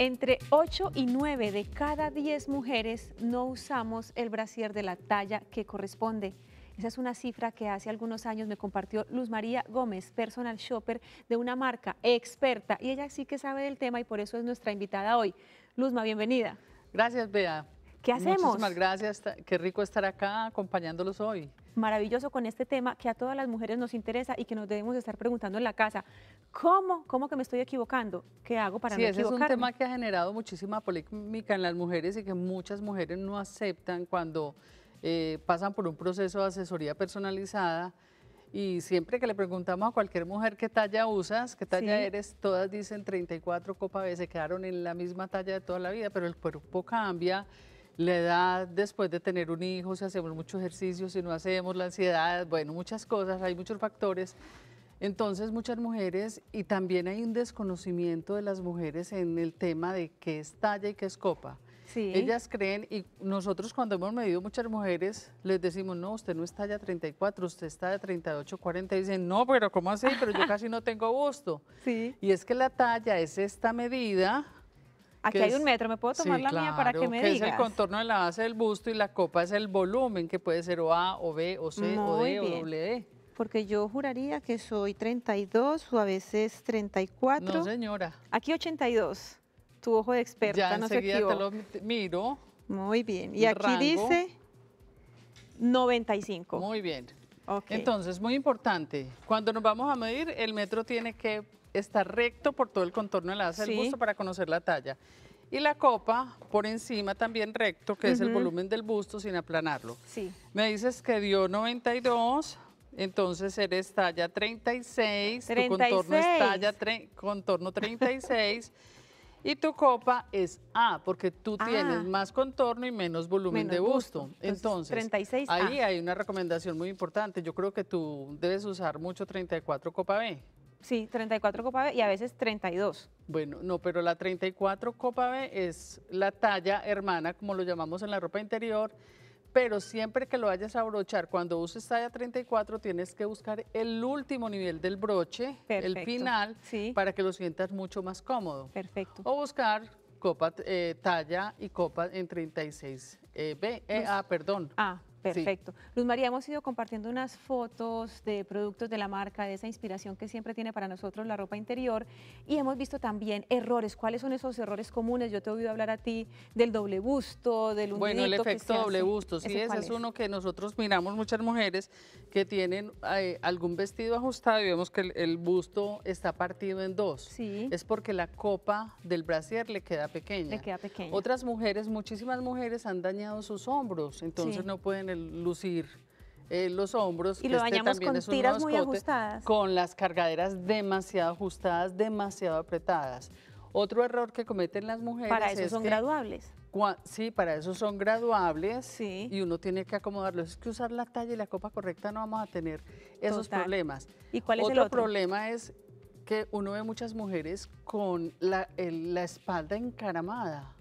Entre 8 y 9 de cada 10 mujeres no usamos el brasier de la talla que corresponde. Esa es una cifra que hace algunos años me compartió Luz María Gómez, personal shopper de una marca experta, y ella sí que sabe del tema y por eso es nuestra invitada hoy. Luzma, bienvenida. Gracias, Bea. ¿Qué hacemos? Muchísimas gracias, qué rico estar acá acompañándolos hoy. Maravilloso con este tema que a todas las mujeres nos interesa y que nos debemos estar preguntando en la casa. ¿Cómo? ¿Cómo que me estoy equivocando? ¿Qué hago para no equivocarme? Sí, ese es un tema que ha generado muchísima polémica en las mujeres y que muchas mujeres no aceptan cuando eh, pasan por un proceso de asesoría personalizada y siempre que le preguntamos a cualquier mujer qué talla usas, qué talla eres, todas dicen 34 copa B, se quedaron en la misma talla de toda la vida, pero el cuerpo cambia, la edad después de tener un hijo, si hacemos mucho ejercicio, si no hacemos, la ansiedad, bueno, muchas cosas, hay muchos factores entonces muchas mujeres, y también hay un desconocimiento de las mujeres en el tema de qué es talla y qué es copa. Ellas creen, y nosotros cuando hemos medido muchas mujeres, les decimos, no, usted no es talla 34, usted está de 38, 40, y dicen, no, pero ¿cómo así? Pero yo casi no tengo gusto. Sí. Y es que la talla es esta medida Aquí hay un metro, ¿me puedo tomar la mía para que me que es el contorno de la base del busto y la copa es el volumen, que puede ser o A, o B, o C, o D, o W porque yo juraría que soy 32 o a veces 34. No, señora. Aquí 82. Tu ojo de experta ya no se te lo miro. Muy bien. Y aquí dice 95. Muy bien. Entonces, muy importante, cuando nos vamos a medir, el metro tiene que estar recto por todo el contorno de la del busto para conocer la talla. Y la copa por encima también recto, que es el volumen del busto sin aplanarlo. Sí. Me dices que dio 92, entonces eres talla 36, tu contorno es talla 36 y tu copa es A, porque tú ah. tienes más contorno y menos volumen de busto. Entonces, ahí hay una recomendación muy importante. Yo creo que tú debes usar mucho 34 copa B. Sí, 34 copa B y a veces 32. Bueno, no, pero la 34 copa B es la talla hermana, como lo llamamos en la ropa interior, pero siempre que lo vayas a brochar, cuando uses talla 34, tienes que buscar el último nivel del broche, el final, para que lo sientas mucho más cómodo. Perfecto. O buscar copa eh, talla y copa en 36B, eh, e, perdón. Ah, Perfecto. Luz María, hemos ido compartiendo unas fotos de productos de la marca, de esa inspiración que siempre tiene para nosotros la ropa interior y hemos visto también errores. ¿Cuáles son esos errores comunes? Yo te he oído hablar a ti del doble busto, del Bueno, el efecto doble busto, sí, ese, es, uno que nosotros miramos muchas mujeres que tienen eh, algún vestido ajustado y vemos que el, busto está partido en dos. Sí. Es porque la copa del brasier le queda pequeña. Le queda pequeña. Otras mujeres, muchísimas mujeres han dañado sus hombros, entonces no pueden el lucir eh, los hombros. Y lo este bañamos con tiras muy ajustadas. Con las cargaderas demasiado ajustadas, demasiado apretadas. Otro error que cometen las mujeres. Para eso son graduables. Sí, para eso son graduables sí. y uno tiene que acomodarlo Es que usar la talla y la copa correcta no vamos a tener esos problemas. ¿Y cuál es el otro? problema es que uno ve muchas mujeres con la, la espalda encaramada.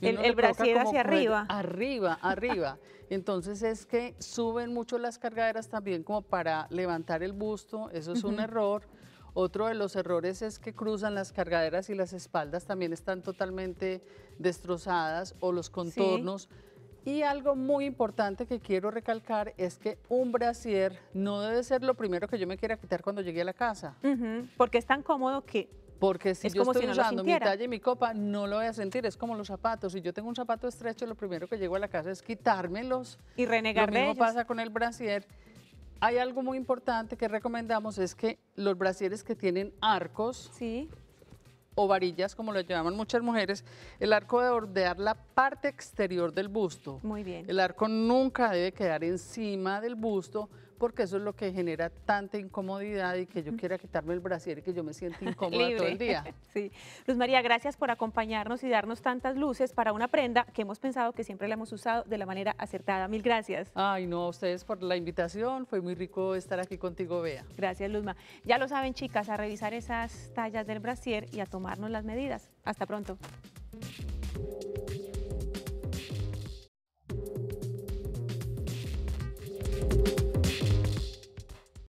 El, brasier hacia arriba. Arriba, arriba. Entonces es que suben mucho las cargaderas también como para levantar el busto, eso es un error. Otro de los errores es que cruzan las cargaderas y las espaldas también están totalmente destrozadas o los contornos. Y algo muy importante que quiero recalcar es que un brasier no debe ser lo primero que yo me quiera quitar cuando llegué a la casa. porque es tan cómodo que porque si yo estoy usando mi talla y mi copa, no lo voy a sentir. Es como los zapatos. Si yo tengo un zapato estrecho, lo primero que llego a la casa es quitármelos. Y renegar Lo pasa con el brasier. Hay algo muy importante que recomendamos, es que los brasieres que tienen arcos sí. o varillas, como lo llaman muchas mujeres, el arco debe bordear la parte exterior del busto. Muy bien. El arco nunca debe quedar encima del busto porque eso es lo que genera tanta incomodidad y que yo quiera quitarme el brasier y que yo me sienta incómoda todo el día. Sí. Luz María, gracias por acompañarnos y darnos tantas luces para una prenda que hemos pensado que siempre la hemos usado de la manera acertada. Mil gracias. Ay, no, a ustedes por la invitación. Fue muy rico estar aquí contigo, Bea. Gracias, Luzma. Ya lo saben, chicas, a revisar esas tallas del brasier y a tomarnos las medidas. Hasta pronto.